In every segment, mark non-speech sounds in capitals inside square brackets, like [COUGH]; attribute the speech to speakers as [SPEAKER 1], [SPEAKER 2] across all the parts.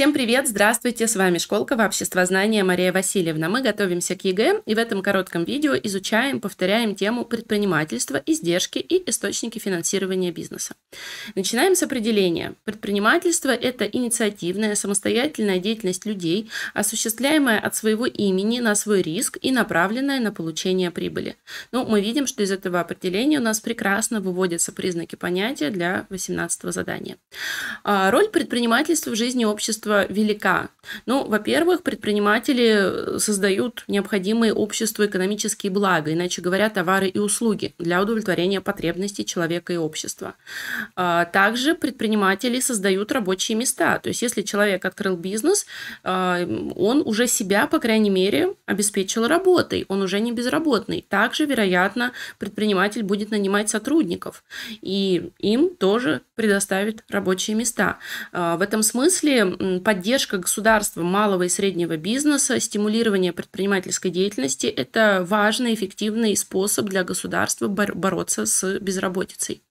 [SPEAKER 1] Всем привет, здравствуйте, с вами Школка общество знания Мария Васильевна. Мы готовимся к ЕГЭ и в этом коротком видео изучаем, повторяем тему предпринимательства, издержки и источники финансирования бизнеса. Начинаем с определения. Предпринимательство – это инициативная, самостоятельная деятельность людей, осуществляемая от своего имени на свой риск и направленная на получение прибыли. Ну, мы видим, что из этого определения у нас прекрасно выводятся признаки понятия для 18 задания. А, роль предпринимательства в жизни общества общества велика? Ну, во-первых, предприниматели э, создают необходимые обществу экономические блага, иначе говоря, товары и услуги для удовлетворения потребностей человека и общества. А, также предприниматели создают рабочие места. То есть, если человек открыл бизнес, а, он уже себя, по крайней мере, обеспечил работой, он уже не безработный. Также, вероятно, предприниматель будет нанимать сотрудников и им тоже предоставит рабочие места. А, в этом смысле поддержка государства малого и среднего бизнеса, стимулирование предпринимательской деятельности – это важный, эффективный способ для государства бороться с безработицей.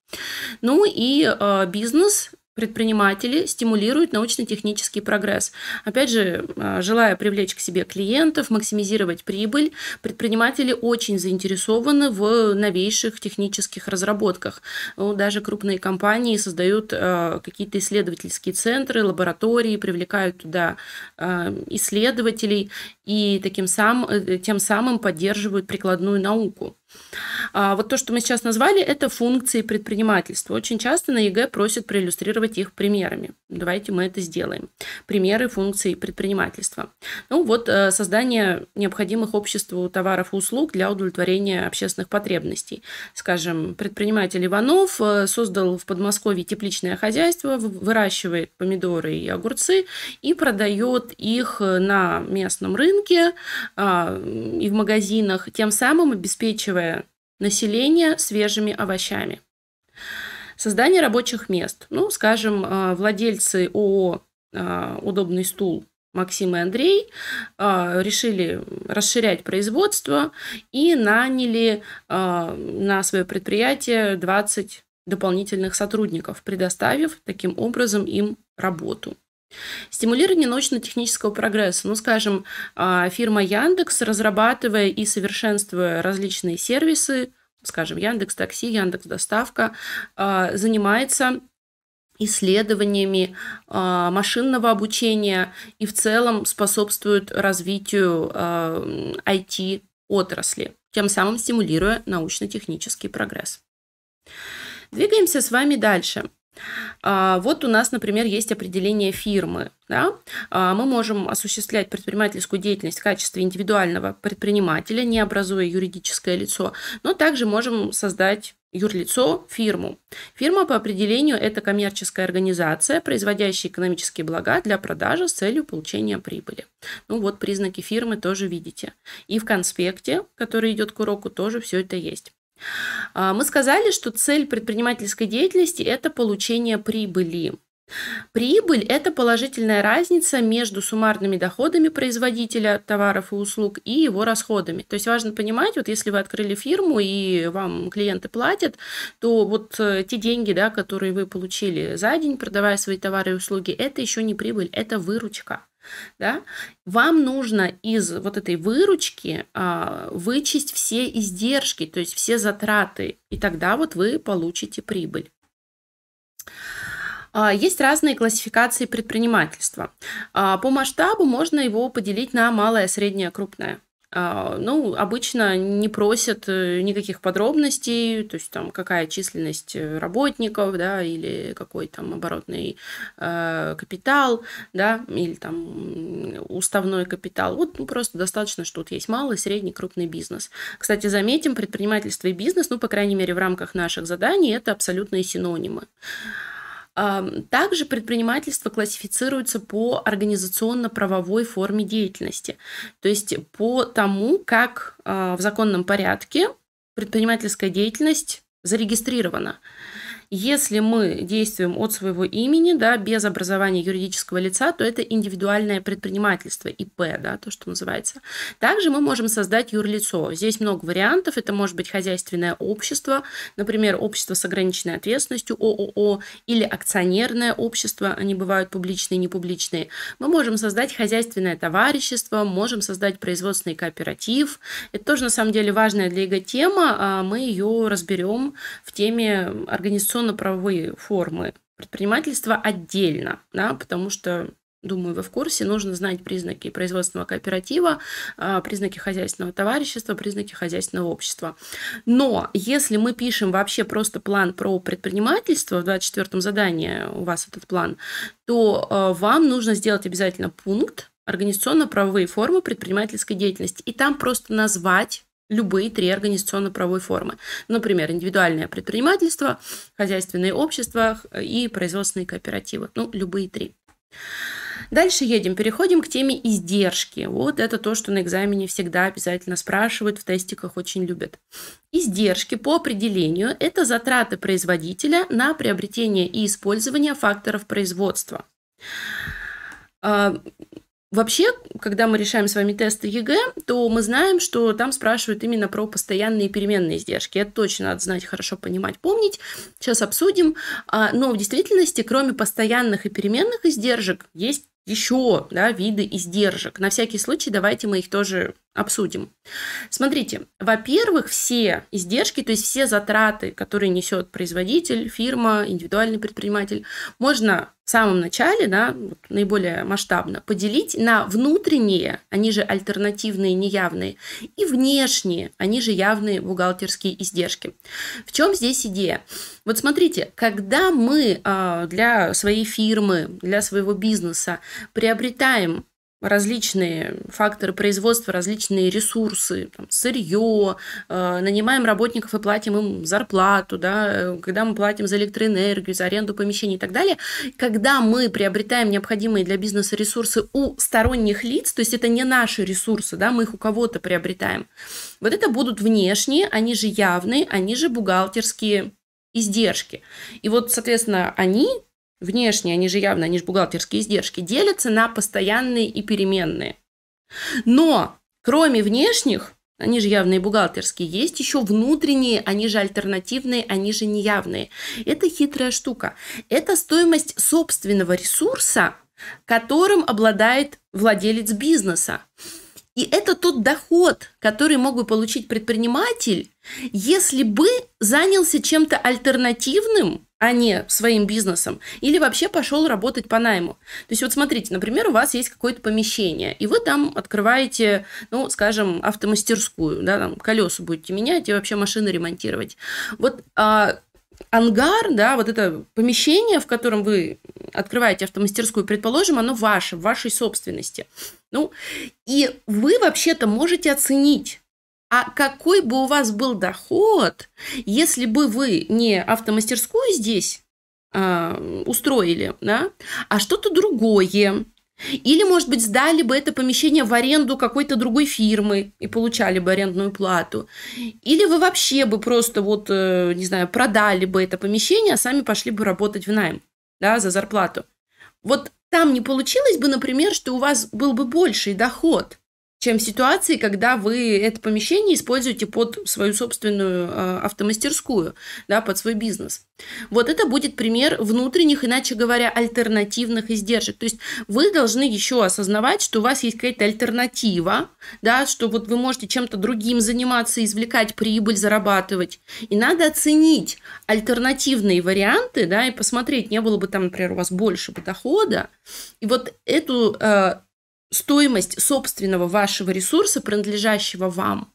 [SPEAKER 1] Ну и э, бизнес предприниматели стимулируют научно-технический прогресс. Опять же, а, желая привлечь к себе клиентов, максимизировать прибыль, предприниматели очень заинтересованы в новейших технических разработках. Ну, даже крупные компании создают а, какие-то исследовательские центры, лаборатории, привлекают туда а, исследователей и таким сам, э, тем самым поддерживают прикладную науку. А вот то, что мы сейчас назвали, это функции предпринимательства. Очень часто на ЕГЭ просят проиллюстрировать их примерами. Давайте мы это сделаем. Примеры функций предпринимательства. Ну вот э, создание необходимых обществу товаров и услуг для удовлетворения общественных потребностей. Скажем, предприниматель Иванов э, создал в Подмосковье тепличное хозяйство, выращивает помидоры и огурцы и продает их э, на местном рынке а, и в магазинах, тем самым обеспечивая население свежими овощами. Создание рабочих мест. Ну, скажем, э, владельцы ООО э, «Удобный стул» Максим и Андрей э, решили расширять производство и наняли на свое предприятие 20 дополнительных сотрудников, предоставив таким образом им работу. Стимулирование научно-технического прогресса. Ну, скажем, фирма Яндекс, разрабатывая и совершенствуя различные сервисы, скажем, Яндекс Такси, Яндекс Доставка, а, занимается исследованиями а, машинного обучения и в целом способствует развитию IT-отрасли, а, тем самым стимулируя научно-технический прогресс. Двигаемся с вами дальше. А, вот у нас, например, есть определение фирмы. Да? А, мы можем осуществлять предпринимательскую деятельность в качестве индивидуального предпринимателя, не образуя юридическое лицо, но также можем создать юрлицо – фирму. Фирма по определению – это коммерческая организация, производящая экономические блага для продажи с целью получения прибыли. Ну вот признаки фирмы тоже видите. И в конспекте, который идет к уроку, тоже все это есть. А, мы сказали, что цель предпринимательской деятельности – это получение прибыли. Прибыль – это положительная разница между суммарными доходами производителя товаров и услуг и его расходами. То есть важно понимать, вот если вы открыли фирму и вам клиенты платят, то вот э, те деньги, да, которые вы получили за день, продавая свои товары и услуги, это еще не прибыль, это выручка да, вам нужно из вот этой выручки а, вычесть все издержки, то есть все затраты, и тогда вот вы получите прибыль. А, есть разные классификации предпринимательства. А, по масштабу можно его поделить на малое, среднее, крупное. А, ну, обычно не просят э, никаких подробностей, то есть там какая численность э, работников, да, или какой там оборотный э, капитал, да, или там уставной капитал. Вот ну, просто достаточно, что тут есть малый, средний, крупный бизнес. Кстати, заметим, предпринимательство и бизнес, ну, по крайней мере, в рамках наших заданий, это абсолютные синонимы. Также предпринимательство классифицируется по организационно-правовой форме деятельности, то есть по тому, как а, в законном порядке предпринимательская деятельность зарегистрирована. Если мы действуем от своего имени, да, без образования юридического лица, то это индивидуальное предпринимательство, ИП, да, то, что называется. Также мы можем создать юрлицо. Здесь много вариантов. Это может быть хозяйственное общество, например, общество с ограниченной ответственностью, ООО, или акционерное общество, они бывают публичные, непубличные. Мы можем создать хозяйственное товарищество, можем создать производственный кооператив. Это тоже, на самом деле, важная для ЕГЭ тема. А, мы ее разберем в теме организационного организационно-правовые формы предпринимательства отдельно, да, потому что думаю, вы в курсе, нужно знать признаки производственного кооператива, а, признаки хозяйственного товарищества, признаки хозяйственного общества. Но если мы пишем вообще просто план про предпринимательство, в 24-м задании у вас этот план, то а, вам нужно сделать обязательно пункт организационно-правовые формы предпринимательской деятельности. И там просто назвать любые три организационно-правовой формы. Например, индивидуальное предпринимательство, хозяйственные общества и производственные кооперативы. Ну, любые три. Дальше едем, переходим к теме издержки. Вот это то, что на экзамене всегда обязательно спрашивают, в тестиках очень любят. Издержки по определению – это затраты производителя на приобретение и использование факторов производства а, Вообще, когда мы решаем с вами тесты ЕГЭ, то мы знаем, что там спрашивают именно про постоянные и переменные издержки. Это точно надо знать, хорошо понимать, помнить. Сейчас обсудим. А, но в действительности, кроме постоянных и переменных издержек, есть еще да, виды издержек. На всякий случай давайте мы их тоже обсудим. Смотрите, во-первых, все издержки, то есть все затраты, которые несет производитель, фирма, индивидуальный предприниматель, можно в самом начале, да, вот, наиболее масштабно, поделить на внутренние, они же альтернативные, неявные, и внешние, они же явные бухгалтерские издержки. В чем здесь идея? Вот смотрите, когда мы а, для своей фирмы, для своего бизнеса приобретаем различные факторы производства, различные ресурсы, там, сырье, э, нанимаем работников и платим им зарплату, да, э, когда мы платим за электроэнергию, за аренду помещений и так далее, когда мы приобретаем необходимые для бизнеса ресурсы у сторонних лиц, то есть это не наши ресурсы, да, мы их у кого-то приобретаем, вот это будут внешние, они же явные, они же бухгалтерские издержки. И вот, соответственно, они внешние, они же явно, они же бухгалтерские издержки, делятся на постоянные и переменные. Но кроме внешних, они же явные бухгалтерские, есть еще внутренние, они же альтернативные, они же неявные. Это хитрая штука. Это стоимость собственного ресурса, которым обладает владелец бизнеса. И это тот доход, который мог бы получить предприниматель, если бы занялся чем-то альтернативным а не своим бизнесом, или вообще пошел работать по найму. То есть вот смотрите, например, у вас есть какое-то помещение, и вы там открываете, ну, скажем, автомастерскую, да, там колеса будете менять и вообще машины ремонтировать. Вот а, ангар, да, вот это помещение, в котором вы открываете автомастерскую, предположим, оно ваше, в вашей собственности. Ну, и вы вообще-то можете оценить, а какой бы у вас был доход, если бы вы не автомастерскую здесь э, устроили, да, а что-то другое? Или, может быть, сдали бы это помещение в аренду какой-то другой фирмы и получали бы арендную плату. Или вы вообще бы просто, вот, э, не знаю, продали бы это помещение, а сами пошли бы работать в найм, да, за зарплату. Вот там не получилось бы, например, что у вас был бы больший доход чем ситуации, когда вы это помещение используете под свою собственную а, автомастерскую, да, под свой бизнес. Вот это будет пример внутренних, иначе говоря, альтернативных издержек. То есть вы должны еще осознавать, что у вас есть какая-то альтернатива, да, что вот вы можете чем-то другим заниматься, извлекать прибыль, зарабатывать. И надо оценить альтернативные варианты, да, и посмотреть, не было бы там, например, у вас больше бы дохода. И вот эту э, стоимость собственного вашего ресурса, принадлежащего вам,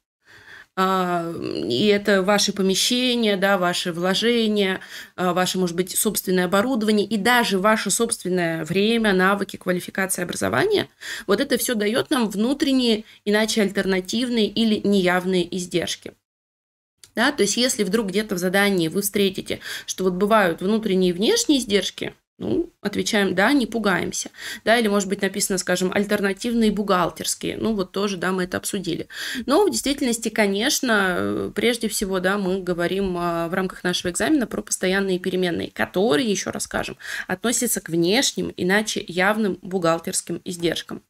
[SPEAKER 1] а, и это ваши помещения, да, ваши вложения, а, ваше, может быть, собственное оборудование и даже ваше собственное время, навыки, квалификация, образование, вот это все дает нам внутренние, иначе альтернативные или неявные издержки. Да, то есть если вдруг где-то в задании вы встретите, что вот бывают внутренние и внешние издержки, ну, отвечаем «да», не пугаемся. Да, или может быть написано, скажем, «альтернативные бухгалтерские». Ну, вот тоже, да, мы это обсудили. Но в действительности, конечно, прежде всего, да, мы говорим а, в рамках нашего экзамена про постоянные переменные, которые, еще расскажем, относятся к внешним, иначе явным бухгалтерским издержкам.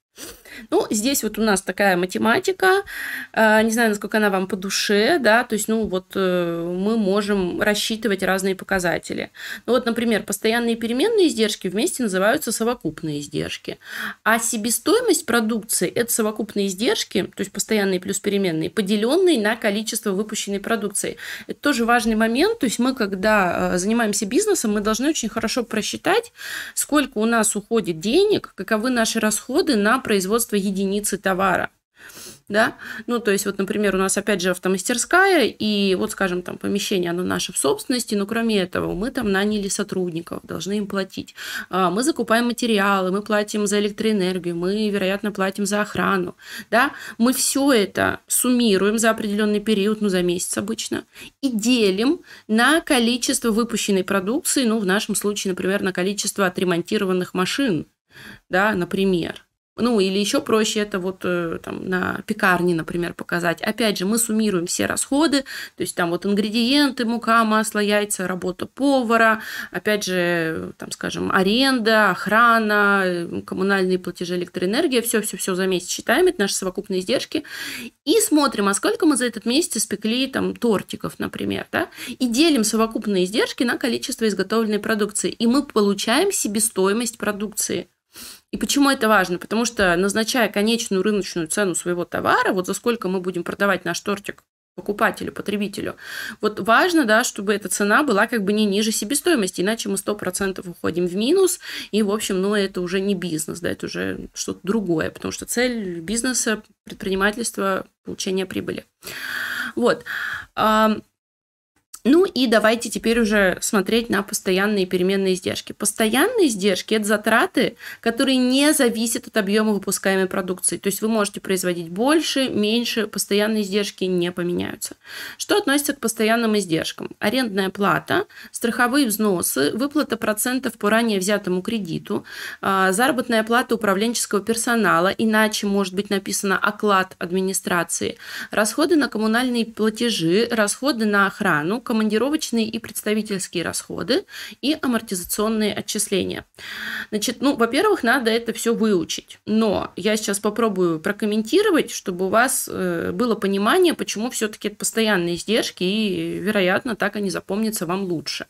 [SPEAKER 1] Ну, здесь вот у нас такая математика, а, не знаю, насколько она вам по душе, да, то есть, ну, вот э, мы можем рассчитывать разные показатели. Ну, вот, например, постоянные переменные издержки вместе называются совокупные издержки, а себестоимость продукции – это совокупные издержки, то есть постоянные плюс переменные, поделенные на количество выпущенной продукции. Это тоже важный момент, то есть мы, когда э, занимаемся бизнесом, мы должны очень хорошо просчитать, сколько у нас уходит денег, каковы наши расходы на производство производства единицы товара. Да? Ну, то есть, вот, например, у нас, опять же, автомастерская, и вот, скажем, там помещение, оно наше в собственности, но кроме этого мы там наняли сотрудников, должны им платить. А, мы закупаем материалы, мы платим за электроэнергию, мы, вероятно, платим за охрану, да? Мы все это суммируем за определенный период, ну, за месяц обычно, и делим на количество выпущенной продукции, ну, в нашем случае, например, на количество отремонтированных машин, да, например. Ну, или еще проще это вот э, там, на пекарне, например, показать. Опять же, мы суммируем все расходы, то есть там вот ингредиенты, мука, масло, яйца, работа повара, опять же, э, там, скажем, аренда, охрана, э, коммунальные платежи, электроэнергия, все-все-все за месяц считаем, это наши совокупные издержки, и смотрим, а сколько мы за этот месяц испекли там тортиков, например, да, и делим совокупные издержки на количество изготовленной продукции, и мы получаем себестоимость продукции – и почему это важно? Потому что, назначая конечную рыночную цену своего товара, вот за сколько мы будем продавать наш тортик покупателю, потребителю. Вот важно, да, чтобы эта цена была как бы не ниже себестоимости, иначе мы 100% уходим в минус, и, в общем, ну, это уже не бизнес, да, это уже что-то другое, потому что цель бизнеса, предпринимательства – получение прибыли. Вот. Ну и давайте теперь уже смотреть на постоянные переменные издержки. Постоянные издержки – это затраты, которые не зависят от объема выпускаемой продукции. То есть вы можете производить больше, меньше, постоянные издержки не поменяются. Что относится к постоянным издержкам? Арендная плата, страховые взносы, выплата процентов по ранее взятому кредиту, а, заработная плата управленческого персонала, иначе может быть написано оклад администрации, расходы на коммунальные платежи, расходы на охрану, командировочные и представительские расходы и амортизационные отчисления. Значит, ну, во-первых, надо это все выучить. Но я сейчас попробую прокомментировать, чтобы у вас э, было понимание, почему все-таки это постоянные издержки, и, вероятно, так они запомнятся вам лучше.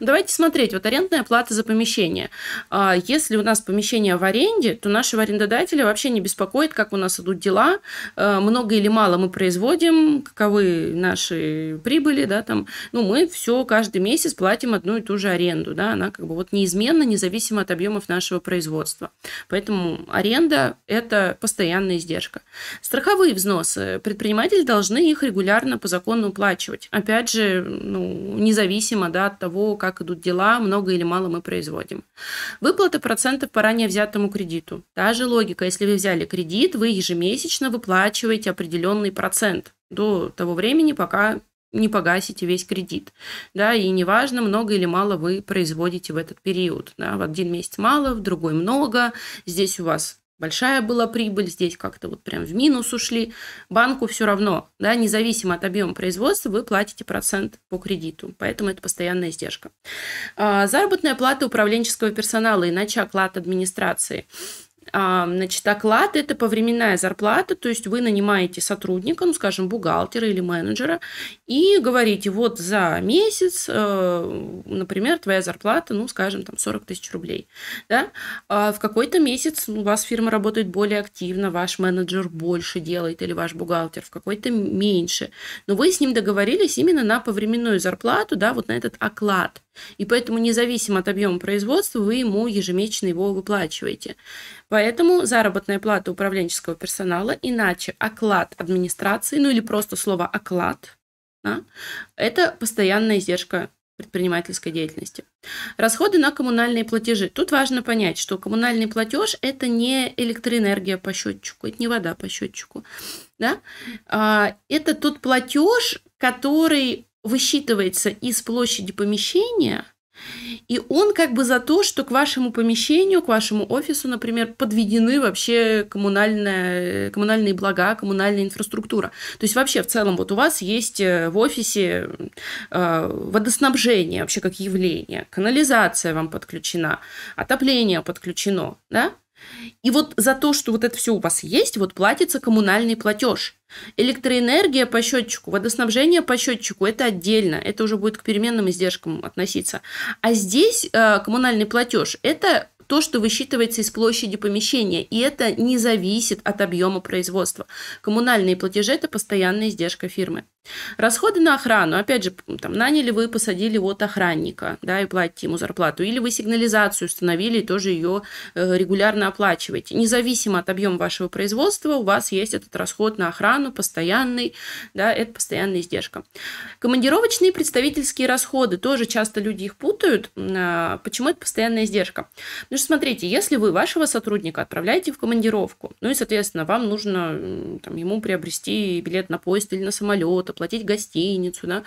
[SPEAKER 1] Давайте смотреть. Вот арендная плата за помещение. А, если у нас помещение в аренде, то нашего арендодателя вообще не беспокоит, как у нас идут дела, э, много или мало мы производим, каковы наши прибыли, да, там, ну, мы все каждый месяц платим одну и ту же аренду, да, она как бы вот неизменно, независимо от объемов нашего производства. Поэтому аренда – это постоянная издержка. Страховые взносы. Предприниматели должны их регулярно по закону уплачивать. Опять же, ну, независимо да, от того, как идут дела, много или мало мы производим. Выплата процентов по ранее взятому кредиту. Та же логика. Если вы взяли кредит, вы ежемесячно выплачиваете определенный процент до того времени, пока не погасите весь кредит. Да, и неважно, много или мало вы производите в этот период. Да, в один месяц мало, в другой много. Здесь у вас большая была прибыль, здесь как-то вот прям в минус ушли. Банку все равно, да, независимо от объема производства, вы платите процент по кредиту, поэтому это постоянная издержка. А, заработная плата управленческого персонала, иначе оклад администрации. А, значит, оклад – это повременная зарплата, то есть вы нанимаете сотрудника, ну, скажем, бухгалтера или менеджера, и говорите, вот за месяц, э, например, твоя зарплата, ну, скажем, там 40 тысяч рублей. Да? А в какой-то месяц у вас фирма работает более активно, ваш менеджер больше делает или ваш бухгалтер, в какой-то меньше. Но вы с ним договорились именно на повременную зарплату, да, вот на этот оклад. И поэтому независимо от объема производства вы ему ежемесячно его выплачиваете. Поэтому заработная плата управленческого персонала, иначе оклад администрации, ну или просто слово оклад, да, это постоянная издержка предпринимательской деятельности. Расходы на коммунальные платежи. Тут важно понять, что коммунальный платеж – это не электроэнергия по счетчику, это не вода по счетчику. Да? А, это тот платеж, который высчитывается из площади помещения, и он как бы за то, что к вашему помещению, к вашему офису, например, подведены вообще коммунальные, коммунальные блага, коммунальная инфраструктура. То есть вообще в целом вот у вас есть э, в офисе э, водоснабжение вообще как явление, канализация вам подключена, отопление подключено, да? И вот за то, что вот это все у вас есть, вот платится коммунальный платеж. Электроэнергия по счетчику, водоснабжение по счетчику, это отдельно, это уже будет к переменным издержкам относиться. А здесь э, коммунальный платеж, это то, что высчитывается из площади помещения, и это не зависит от объема производства. Коммунальные платежи – это постоянная издержка фирмы. Расходы на охрану, опять же, там, наняли вы, посадили вот охранника, да, и платите ему зарплату, или вы сигнализацию установили и тоже ее э, регулярно оплачиваете. Независимо от объема вашего производства, у вас есть этот расход на охрану постоянный, да, это постоянная издержка. Командировочные представительские расходы, тоже часто люди их путают. А, почему это постоянная издержка? Потому ну что, смотрите, если вы вашего сотрудника отправляете в командировку, ну и, соответственно, вам нужно там, ему приобрести билет на поезд или на самолет, оплатить гостиницу, да.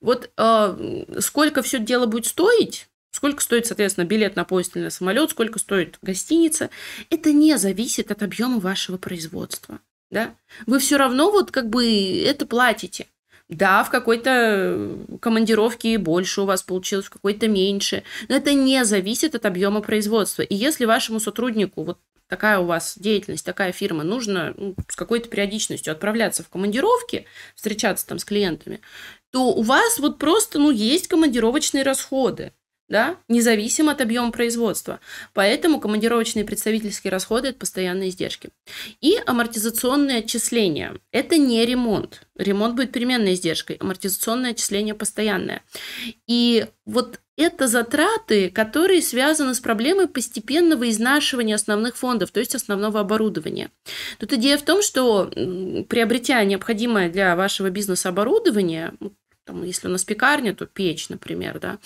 [SPEAKER 1] Вот э, сколько все дело будет стоить, сколько стоит, соответственно, билет на поезд или на самолет, сколько стоит гостиница, это не зависит от объема вашего производства, да. Вы все равно вот как бы это платите. Да, в какой-то командировке больше у вас получилось, в какой-то меньше. Но это не зависит от объема производства. И если вашему сотруднику вот такая у вас деятельность, такая фирма, нужно ну, с какой-то периодичностью отправляться в командировки, встречаться там с клиентами, то у вас вот просто, ну, есть командировочные расходы да, независимо от объема производства. Поэтому командировочные представительские расходы – это постоянные издержки. И амортизационные отчисления – это не ремонт. Ремонт будет переменной издержкой, амортизационное отчисление – постоянное. И вот это затраты, которые связаны с проблемой постепенного изнашивания основных фондов, то есть основного оборудования. Тут идея в том, что приобретя необходимое для вашего бизнеса оборудование, ну, если у нас пекарня, то печь, например, да,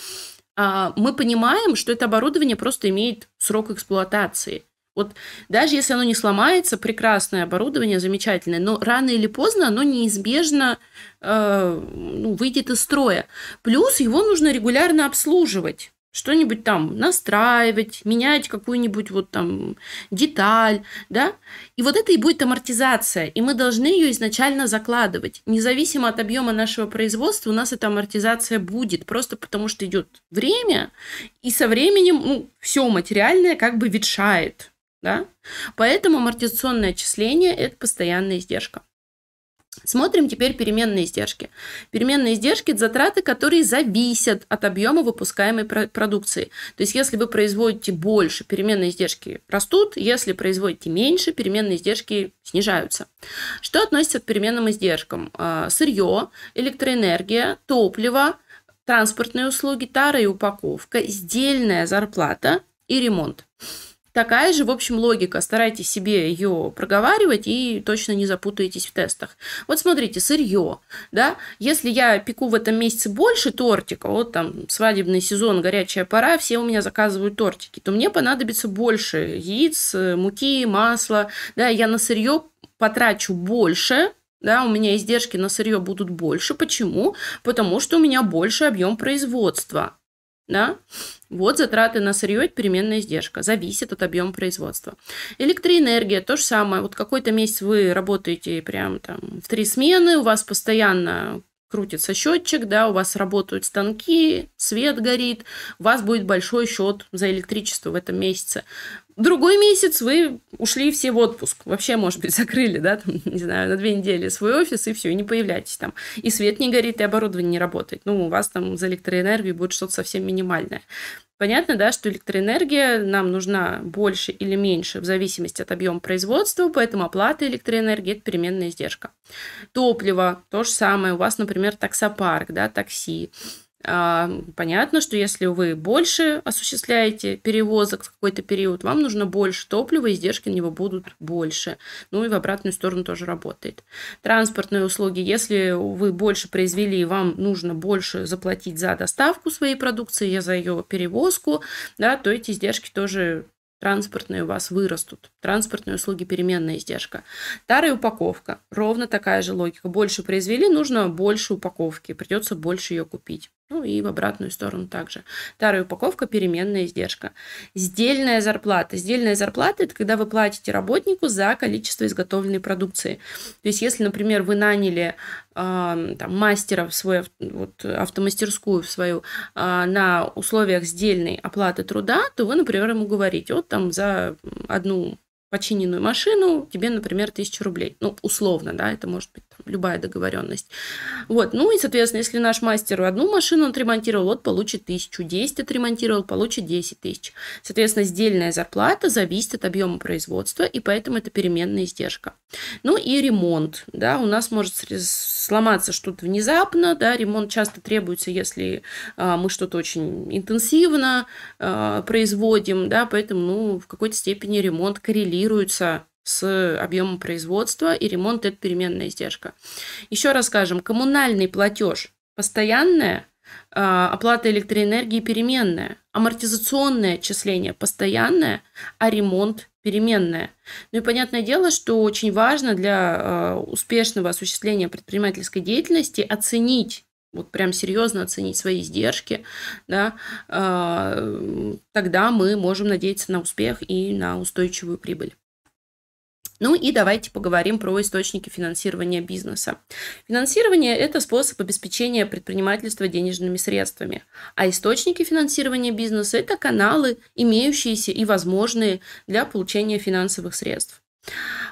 [SPEAKER 1] а, мы понимаем, что это оборудование просто имеет срок эксплуатации. Вот даже если оно не сломается, прекрасное оборудование, замечательное, но рано или поздно оно неизбежно э, ну, выйдет из строя. Плюс его нужно регулярно обслуживать что-нибудь там настраивать, менять какую-нибудь вот там деталь, да? И вот это и будет амортизация, и мы должны ее изначально закладывать. Независимо от объема нашего производства, у нас эта амортизация будет, просто потому что идет время, и со временем ну, все материальное как бы ветшает, да? Поэтому амортизационное отчисление – это постоянная издержка. Смотрим теперь переменные издержки. Переменные издержки – это затраты, которые зависят от объема выпускаемой продукции. То есть, если вы производите больше, переменные издержки растут, если производите меньше, переменные издержки снижаются. Что относится к переменным издержкам? А, сырье, электроэнергия, топливо, транспортные услуги, тара и упаковка, издельная зарплата и ремонт. Такая же, в общем, логика. Старайтесь себе ее проговаривать и точно не запутаетесь в тестах. Вот смотрите, сырье. Да? Если я пеку в этом месяце больше тортика, вот там свадебный сезон, горячая пора, все у меня заказывают тортики, то мне понадобится больше яиц, муки, масла. Да? Я на сырье потрачу больше, да, у меня издержки на сырье будут больше. Почему? Потому что у меня больше объем производства. Да? Вот затраты на сырье – это переменная издержка. Зависит от объема производства. Электроэнергия – то же самое. Вот какой-то месяц вы работаете прям там в три смены, у вас постоянно крутится счетчик, да, у вас работают станки, свет горит, у вас будет большой счет за электричество в этом месяце. Другой месяц вы ушли все в отпуск. Вообще, может быть, [LAUGHS] закрыли, да, там, не знаю, на две недели свой офис, и все, и не появляйтесь там. И свет не горит, и оборудование не работает. Ну, у вас там за электроэнергию будет что-то совсем минимальное. Понятно, да, что электроэнергия нам нужна больше или меньше в зависимости от объема производства, поэтому оплата электроэнергии – это переменная издержка. Топливо – то же самое. У вас, например, таксопарк, да, такси. А, понятно, что если вы больше осуществляете перевозок в какой-то период, вам нужно больше топлива, издержки на него будут больше. Ну и в обратную сторону тоже работает. Транспортные услуги. Если вы больше произвели, и вам нужно больше заплатить за доставку своей продукции, я за ее перевозку, да, то эти издержки тоже транспортные у вас вырастут. Транспортные услуги – переменная издержка. Тара и упаковка. Ровно такая же логика. Больше произвели, нужно больше упаковки. Придется больше ее купить. Ну и в обратную сторону также. вторая упаковка, переменная издержка. Сдельная зарплата. Сдельная зарплата – это когда вы платите работнику за количество изготовленной продукции. То есть, если, например, вы наняли там, мастера в свою вот, автомастерскую в свою а, на условиях сдельной оплаты труда, то вы, например, ему говорите, вот там за одну починенную машину тебе, например, 1000 рублей. Ну, условно, да, это может быть любая договоренность. Вот, ну и, соответственно, если наш мастер одну машину отремонтировал, вот получит тысячу, 10 отремонтировал, получит 10 тысяч. Соответственно, сдельная зарплата зависит от объема производства, и поэтому это переменная издержка. Ну и ремонт, да, у нас может сломаться что-то внезапно, да, ремонт часто требуется, если а, мы что-то очень интенсивно а, производим, да, поэтому, ну, в какой-то степени ремонт коррелируется с объемом производства, и ремонт – это переменная издержка. Еще раз скажем, коммунальный платеж постоянная, а, оплата электроэнергии переменная, амортизационное отчисление постоянное, а ремонт переменная. Ну и понятное дело, что очень важно для а, успешного осуществления предпринимательской деятельности оценить вот прям серьезно оценить свои издержки, да, а, тогда мы можем надеяться на успех и на устойчивую прибыль. Ну и давайте поговорим про источники финансирования бизнеса. Финансирование – это способ обеспечения предпринимательства денежными средствами, а источники финансирования бизнеса – это каналы, имеющиеся и возможные для получения финансовых средств.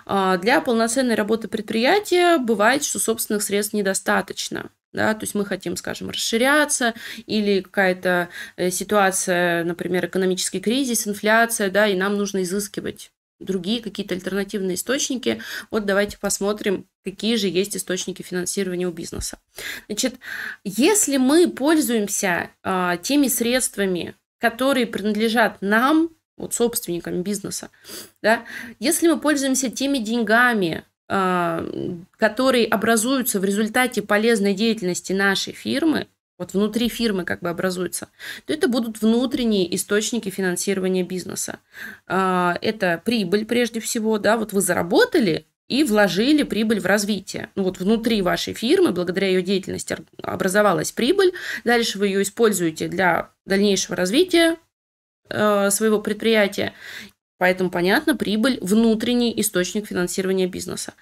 [SPEAKER 1] А, для полноценной работы предприятия бывает, что собственных средств недостаточно. Да, то есть мы хотим, скажем, расширяться, или какая-то э, ситуация, например, экономический кризис, инфляция, да, и нам нужно изыскивать другие какие-то альтернативные источники. Вот давайте посмотрим, какие же есть источники финансирования у бизнеса. Значит, если мы пользуемся э, теми средствами, которые принадлежат нам, вот собственникам бизнеса, да, если мы пользуемся теми деньгами, а, которые образуются в результате полезной деятельности нашей фирмы, вот внутри фирмы как бы образуется, то это будут внутренние источники финансирования бизнеса. А, это прибыль прежде всего, да, вот вы заработали и вложили прибыль в развитие. Ну, вот внутри вашей фирмы, благодаря ее деятельности, образовалась прибыль, дальше вы ее используете для дальнейшего развития э, своего предприятия Поэтому, понятно, прибыль – внутренний источник финансирования бизнеса.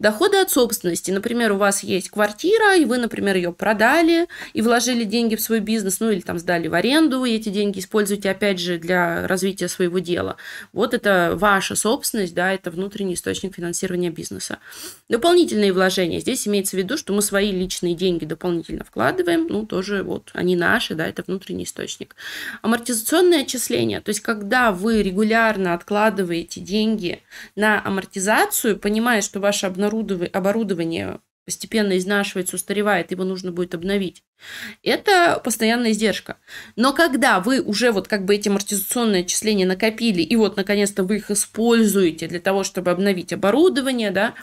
[SPEAKER 1] Доходы от собственности. Например, у вас есть квартира, и вы, например, ее продали и вложили деньги в свой бизнес, ну или там сдали в аренду, и эти деньги используете, опять же, для развития своего дела. Вот это ваша собственность, да, это внутренний источник финансирования бизнеса. Дополнительные вложения. Здесь имеется в виду, что мы свои личные деньги дополнительно вкладываем, ну тоже вот они наши, да, это внутренний источник. Амортизационные отчисления, то есть когда вы регулярно откладываете деньги на амортизацию, понимая, что ваше обновление оборудование постепенно изнашивается, устаревает, его нужно будет обновить. Это постоянная издержка. Но когда вы уже вот как бы эти амортизационные отчисления накопили, и вот наконец-то вы их используете для того, чтобы обновить оборудование, да,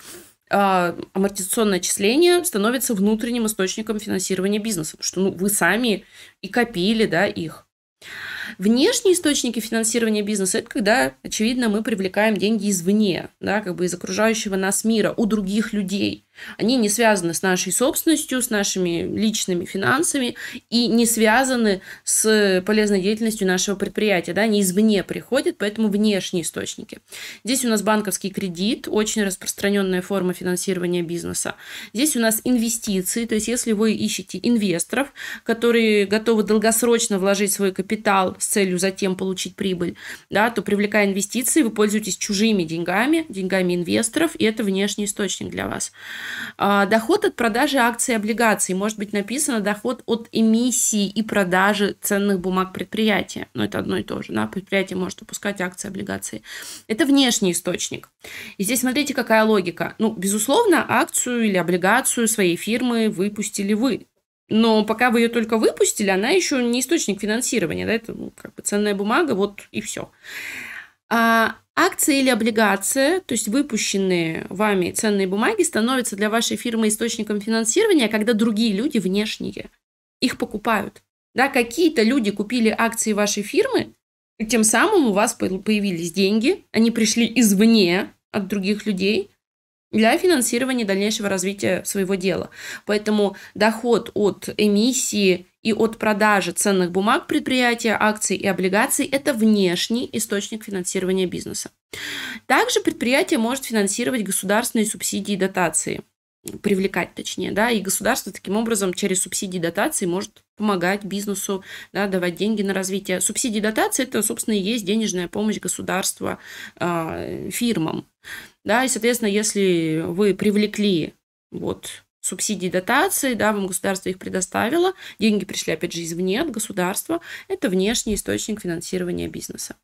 [SPEAKER 1] а, амортизационное отчисление становится внутренним источником финансирования бизнеса, потому что ну, вы сами и копили да, их. Внешние источники финансирования бизнеса – это когда, очевидно, мы привлекаем деньги извне, да, как бы из окружающего нас мира, у других людей. Они не связаны с нашей собственностью, с нашими личными финансами и не связаны с полезной деятельностью нашего предприятия. Да? Они извне приходят, поэтому внешние источники. Здесь у нас банковский кредит, очень распространенная форма финансирования бизнеса. Здесь у нас инвестиции, то есть если вы ищете инвесторов, которые готовы долгосрочно вложить свой капитал с целью затем получить прибыль, да, то привлекая инвестиции, вы пользуетесь чужими деньгами, деньгами инвесторов, и это внешний источник для вас. А, доход от продажи акций и облигаций. Может быть написано доход от эмиссии и продажи ценных бумаг предприятия. Но ну, это одно и то же. Да? Предприятие может выпускать акции, облигации. Это внешний источник. И здесь смотрите, какая логика. Ну, безусловно, акцию или облигацию своей фирмы выпустили вы. Но пока вы ее только выпустили, она еще не источник финансирования. Да? Это ну, как бы ценная бумага, вот и все. А Акции или облигация, то есть выпущенные вами ценные бумаги, становятся для вашей фирмы источником финансирования, когда другие люди внешние их покупают. Да, какие-то люди купили акции вашей фирмы, и тем самым у вас появились деньги, они пришли извне от других людей, для финансирования дальнейшего развития своего дела. Поэтому доход от эмиссии и от продажи ценных бумаг предприятия, акций и облигаций – это внешний источник финансирования бизнеса. Также предприятие может финансировать государственные субсидии и дотации привлекать, точнее, да, и государство таким образом через субсидии и дотации может помогать бизнесу, да, давать деньги на развитие. Субсидии и дотации – это, собственно, и есть денежная помощь государства э, фирмам, да, и, соответственно, если вы привлекли вот субсидии, дотации, да, вам государство их предоставило, деньги пришли, опять же, извне от государства, это внешний источник финансирования бизнеса.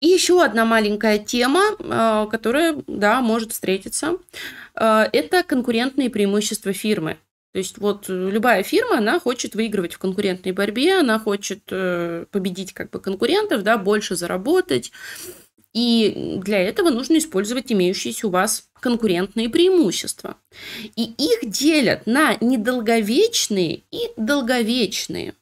[SPEAKER 1] И еще одна маленькая тема, э, которая, да, может встретиться, э, это конкурентные преимущества фирмы. То есть вот любая фирма, она хочет выигрывать в конкурентной борьбе, она хочет э, победить как бы конкурентов, да, больше заработать, и для этого нужно использовать имеющиеся у вас конкурентные преимущества. И их делят на недолговечные и долговечные.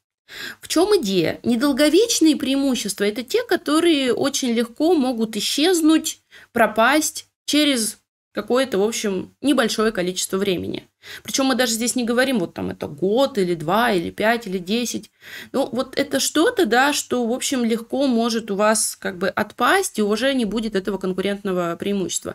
[SPEAKER 1] В чем идея? Недолговечные преимущества – это те, которые очень легко могут исчезнуть, пропасть через какое-то, в общем, небольшое количество времени. Причем мы даже здесь не говорим, вот там это год или два, или пять, или десять. Ну, вот это что-то, да, что, в общем, легко может у вас как бы отпасть, и уже не будет этого конкурентного преимущества.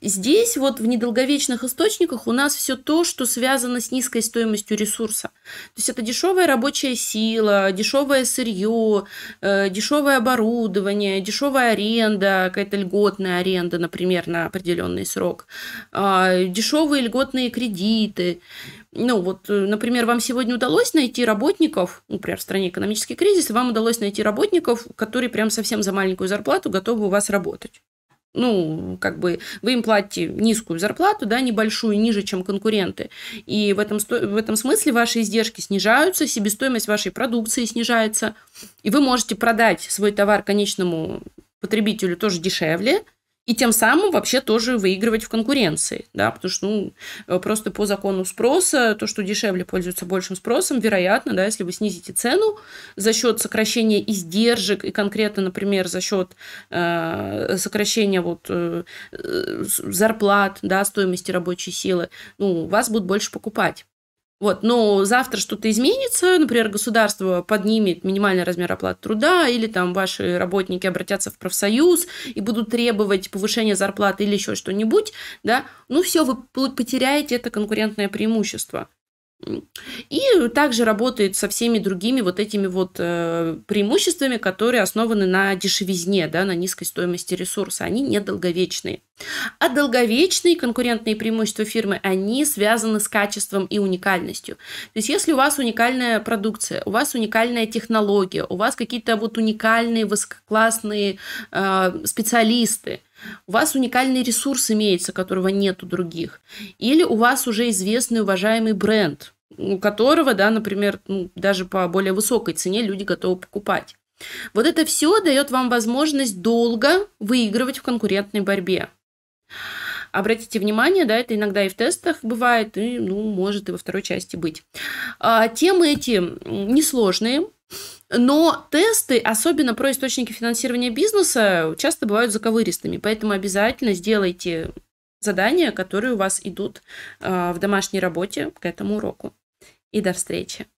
[SPEAKER 1] Здесь вот в недолговечных источниках у нас все то, что связано с низкой стоимостью ресурса. То есть это дешевая рабочая сила, дешевое сырье, э, дешевое оборудование, дешевая аренда, какая-то льготная аренда, например, на определенный срок, а, дешевые льготные кредиты, кредиты. Ну вот, э, например, вам сегодня удалось найти работников, ну, например, в стране экономический кризис, и вам удалось найти работников, которые прям совсем за маленькую зарплату готовы у вас работать ну, как бы вы им платите низкую зарплату, да, небольшую, ниже, чем конкуренты. И в этом, в этом смысле ваши издержки снижаются, себестоимость вашей продукции снижается, и вы можете продать свой товар конечному потребителю тоже дешевле, и тем самым вообще тоже выигрывать в конкуренции, да, потому что, ну, э, просто по закону спроса, то, что дешевле пользуется большим спросом, вероятно, да, если вы снизите цену за счет сокращения издержек и конкретно, например, за счет э, сокращения вот э, э зарплат, да, стоимости рабочей силы, ну, вас будут больше покупать. Вот, но завтра что-то изменится, например, государство поднимет минимальный размер оплаты труда, или там ваши работники обратятся в профсоюз и будут требовать повышения зарплаты или еще что-нибудь, да, ну все, вы потеряете это конкурентное преимущество. И также работает со всеми другими вот этими вот э, преимуществами, которые основаны на дешевизне, да, на низкой стоимости ресурса. Они недолговечные. А долговечные конкурентные преимущества фирмы, они связаны с качеством и уникальностью. То есть если у вас уникальная продукция, у вас уникальная технология, у вас какие-то вот уникальные высококлассные э, специалисты, у вас уникальный ресурс имеется, которого нет у других. Или у вас уже известный уважаемый бренд, у которого, да, например, ну, даже по более высокой цене люди готовы покупать. Вот это все дает вам возможность долго выигрывать в конкурентной борьбе. Обратите внимание, да, это иногда и в тестах бывает, и, ну, может и во второй части быть. А, темы эти несложные, но тесты, особенно про источники финансирования бизнеса, часто бывают заковыристыми, поэтому обязательно сделайте задания, которые у вас идут а, в домашней работе к этому уроку. И до встречи!